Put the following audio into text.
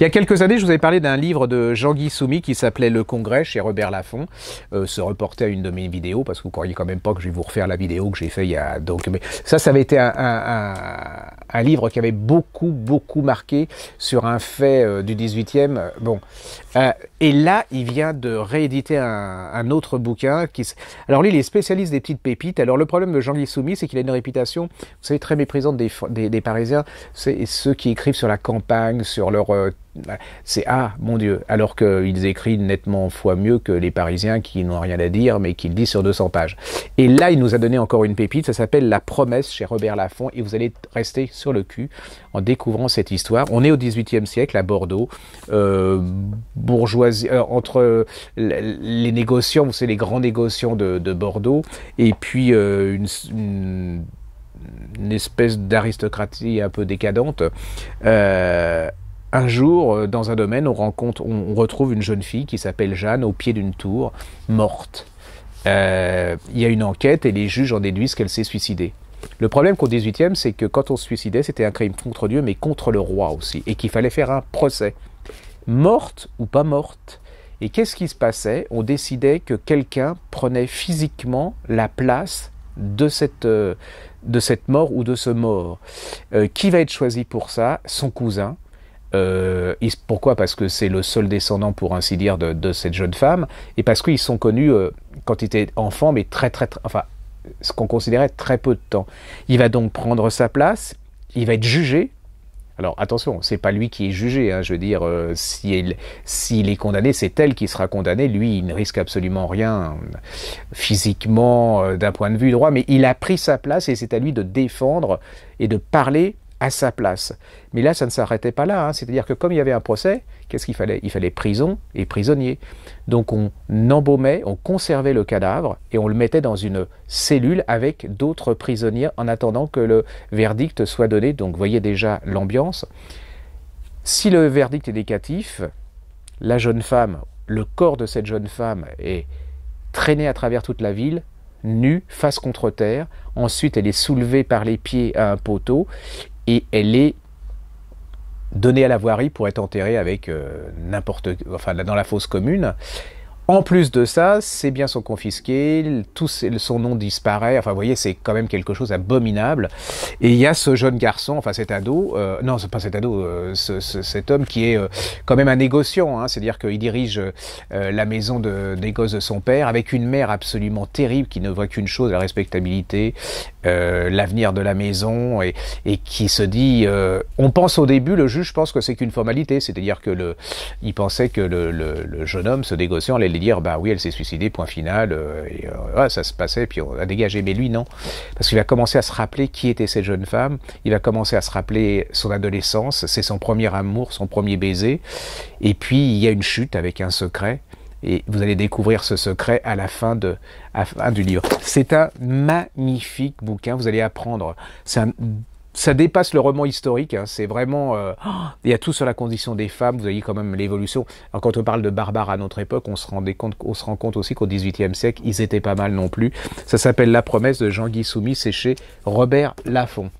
Il y a quelques années, je vous avais parlé d'un livre de Jean-Guy Soumy qui s'appelait Le Congrès chez Robert Laffont. Euh, se reporter à une de mes vidéos, parce que vous ne croyez quand même pas que je vais vous refaire la vidéo que j'ai faite il y a... Donc, mais ça, ça avait été un, un, livre qui avait beaucoup, beaucoup marqué sur un fait euh, du 18e. Bon. Euh, et là, il vient de rééditer un, autre bouquin. Qui... Alors lui, il est spécialiste des petites pépites. Alors le problème de Jean-Guy Soumy, c'est qu'il a une réputation, vous savez, très méprisante des, des, des Parisiens. C'est ceux qui écrivent sur la campagne, sur leur bah, c'est ah mon Dieu, alors qu'ils écrivent nettement fois mieux que les Parisiens qui n'ont rien à dire mais qui le disent sur 200 pages. Et là, il nous a donné encore une pépite, ça s'appelle La promesse chez Robert Laffont et vous allez rester sur le cul en découvrant cette histoire. On est au XVIIIe siècle à Bordeaux, euh, bourgeoisie euh, entre les négociants, vous savez les grands négociants de, Bordeaux et puis euh, une, une, espèce d'aristocratie un peu décadente un jour, euh, dans un domaine, on rencontre, on, retrouve une jeune fille qui s'appelle Jeanne au pied d'une tour, morte. Euh, il y a une enquête et les juges en déduisent qu'elle s'est suicidée. Le problème qu'au XVIIIe, c'est que quand on se suicidait, c'était un crime contre Dieu, mais contre le roi aussi, et qu'il fallait faire un procès. Morte ou pas morte Et qu'est-ce qui se passait On décidait que quelqu'un prenait physiquement la place de cette, euh, de cette mort ou de ce mort. qui va être choisi pour ça Son cousin, euh, pourquoi Parce que c'est le seul descendant, pour ainsi dire, de, cette jeune femme, et parce qu'ils sont connus euh, quand ils étaient enfants, mais très, très, enfin, ce qu'on considérait très peu de temps. Il va donc prendre sa place, il va être jugé. Alors attention, c'est pas lui qui est jugé, hein, je veux dire, euh, s'il est condamné, c'est elle qui sera condamnée, lui il ne risque absolument rien physiquement d'un point de vue droit, mais il a pris sa place et c'est à lui de défendre et de parler à sa place. Mais là, ça ne s'arrêtait pas là. Hein. C'est-à-dire que comme il y avait un procès, qu'est-ce qu'il fallait Il fallait prison et prisonnier. Donc on embaumait, on conservait le cadavre et on le mettait dans une cellule avec d'autres prisonniers en attendant que le verdict soit donné. Donc vous voyez déjà l'ambiance. Si le verdict est négatif, la jeune femme, le corps de cette jeune femme est traîné à travers toute la ville, nue, face contre terre. Ensuite, elle est soulevée par les pieds à un poteau et elle est donnée à la voirie pour être enterrée avec euh, n'importe, enfin dans la fosse commune. En plus de ça, ses biens sont confisqués, tout son nom disparaît. Enfin, vous voyez, c'est quand même quelque chose d'abominable. Et il y a ce jeune garçon, enfin cet ado, euh, non, pas cet ado, euh, cet homme qui est euh, quand même un négociant. Hein. C'est-à-dire qu'il dirige la maison de négoce de son père avec une mère absolument terrible qui ne voit qu'une chose la respectabilité, l'avenir de la maison, et, qui se dit. on pense au début, le juge pense que c'est qu'une formalité, c'est-à-dire que le, il pensait que le, jeune homme, ce négociant, allait dire bah oui, elle s'est suicidée, point final, euh, euh, ça se passait, puis on a dégagé. Mais lui, non. Parce qu'il va commencer à se rappeler qui était cette jeune femme, il va commencer à se rappeler son adolescence, c'est son premier amour, son premier baiser. Et puis, il y a une chute avec un secret. Et vous allez découvrir ce secret à la fin, de, à la fin du livre. C'est un magnifique bouquin. Vous allez apprendre. C'est un ça dépasse le roman historique. Hein. C'est vraiment. Euh, il y a tout sur la condition des femmes. Vous voyez quand même l'évolution. Alors quand on parle de barbares à notre époque, on se, compte, on se rend compte aussi qu'au XVIIIe siècle, ils étaient pas mal non plus. Ça s'appelle La promesse de Jean-Guy Soumis. C'est chez Robert Lafont.